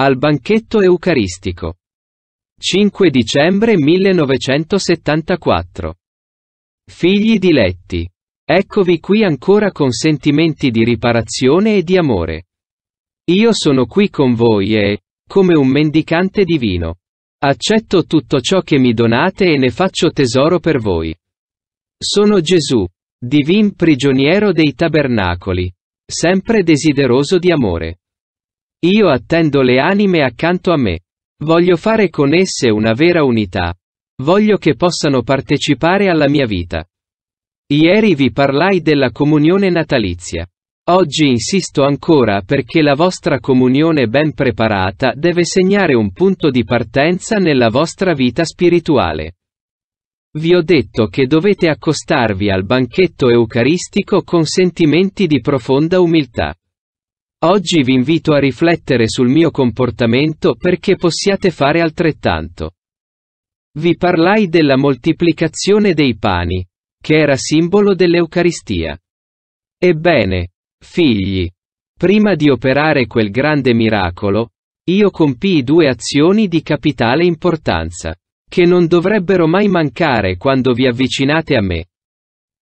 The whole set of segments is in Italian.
Al banchetto eucaristico. 5 dicembre 1974. Figli diletti. Eccovi qui ancora con sentimenti di riparazione e di amore. Io sono qui con voi e, come un mendicante divino, accetto tutto ciò che mi donate e ne faccio tesoro per voi. Sono Gesù, divin prigioniero dei tabernacoli, sempre desideroso di amore. Io attendo le anime accanto a me. Voglio fare con esse una vera unità. Voglio che possano partecipare alla mia vita. Ieri vi parlai della comunione natalizia. Oggi insisto ancora perché la vostra comunione ben preparata deve segnare un punto di partenza nella vostra vita spirituale. Vi ho detto che dovete accostarvi al banchetto eucaristico con sentimenti di profonda umiltà. Oggi vi invito a riflettere sul mio comportamento perché possiate fare altrettanto. Vi parlai della moltiplicazione dei pani, che era simbolo dell'Eucaristia. Ebbene, figli, prima di operare quel grande miracolo, io compii due azioni di capitale importanza, che non dovrebbero mai mancare quando vi avvicinate a me.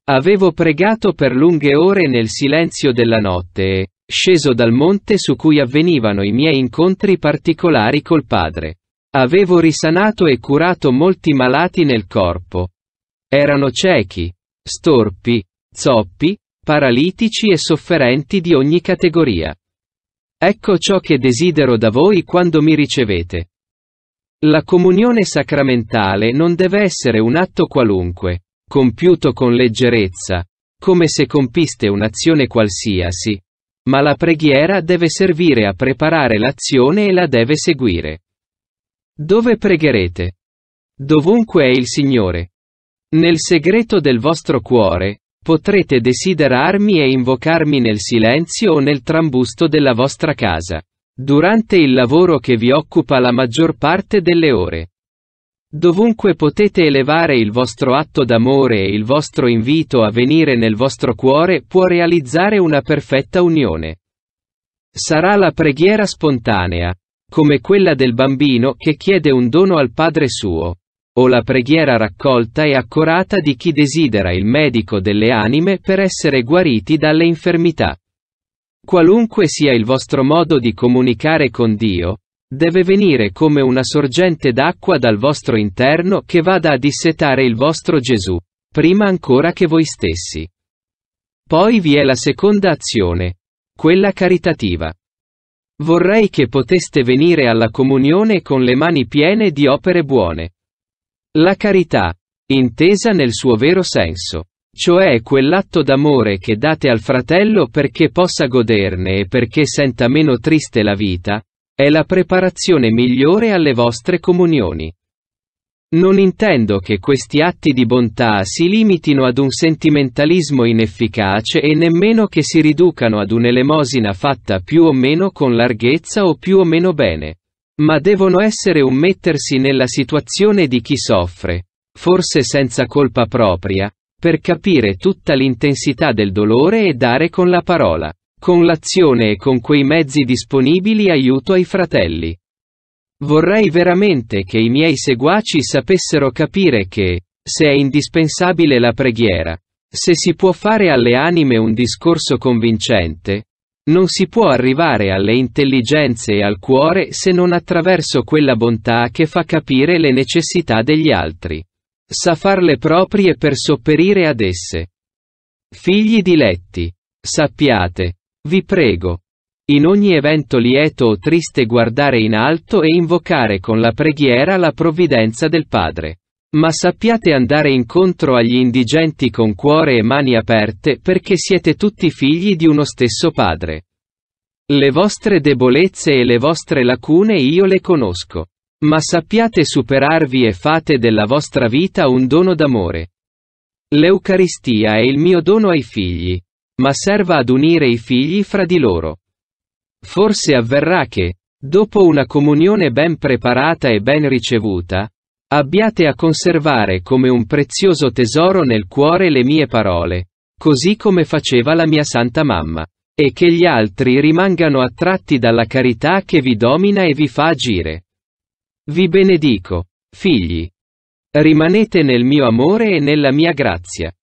Avevo pregato per lunghe ore nel silenzio della notte e, sceso dal monte su cui avvenivano i miei incontri particolari col padre. Avevo risanato e curato molti malati nel corpo. Erano ciechi, storpi, zoppi, paralitici e sofferenti di ogni categoria. Ecco ciò che desidero da voi quando mi ricevete. La comunione sacramentale non deve essere un atto qualunque, compiuto con leggerezza, come se compiste un'azione qualsiasi, ma la preghiera deve servire a preparare l'azione e la deve seguire. Dove pregherete? Dovunque è il Signore. Nel segreto del vostro cuore, potrete desiderarmi e invocarmi nel silenzio o nel trambusto della vostra casa, durante il lavoro che vi occupa la maggior parte delle ore. Dovunque potete elevare il vostro atto d'amore e il vostro invito a venire nel vostro cuore può realizzare una perfetta unione. Sarà la preghiera spontanea, come quella del bambino che chiede un dono al Padre suo, o la preghiera raccolta e accorata di chi desidera il medico delle anime per essere guariti dalle infermità. Qualunque sia il vostro modo di comunicare con Dio, Deve venire come una sorgente d'acqua dal vostro interno che vada a dissetare il vostro Gesù, prima ancora che voi stessi. Poi vi è la seconda azione, quella caritativa. Vorrei che poteste venire alla comunione con le mani piene di opere buone. La carità, intesa nel suo vero senso, cioè quell'atto d'amore che date al fratello perché possa goderne e perché senta meno triste la vita, è la preparazione migliore alle vostre comunioni. Non intendo che questi atti di bontà si limitino ad un sentimentalismo inefficace e nemmeno che si riducano ad un'elemosina fatta più o meno con larghezza o più o meno bene. Ma devono essere un mettersi nella situazione di chi soffre, forse senza colpa propria, per capire tutta l'intensità del dolore e dare con la parola. Con l'azione e con quei mezzi disponibili aiuto ai fratelli. Vorrei veramente che i miei seguaci sapessero capire che, se è indispensabile la preghiera, se si può fare alle anime un discorso convincente, non si può arrivare alle intelligenze e al cuore se non attraverso quella bontà che fa capire le necessità degli altri. Sa farle proprie per sopperire ad esse. Figli diletti, sappiate, vi prego. In ogni evento lieto o triste guardare in alto e invocare con la preghiera la provvidenza del Padre. Ma sappiate andare incontro agli indigenti con cuore e mani aperte perché siete tutti figli di uno stesso Padre. Le vostre debolezze e le vostre lacune io le conosco. Ma sappiate superarvi e fate della vostra vita un dono d'amore. L'Eucaristia è il mio dono ai figli ma serva ad unire i figli fra di loro. Forse avverrà che, dopo una comunione ben preparata e ben ricevuta, abbiate a conservare come un prezioso tesoro nel cuore le mie parole, così come faceva la mia Santa Mamma, e che gli altri rimangano attratti dalla carità che vi domina e vi fa agire. Vi benedico, figli. Rimanete nel mio amore e nella mia grazia.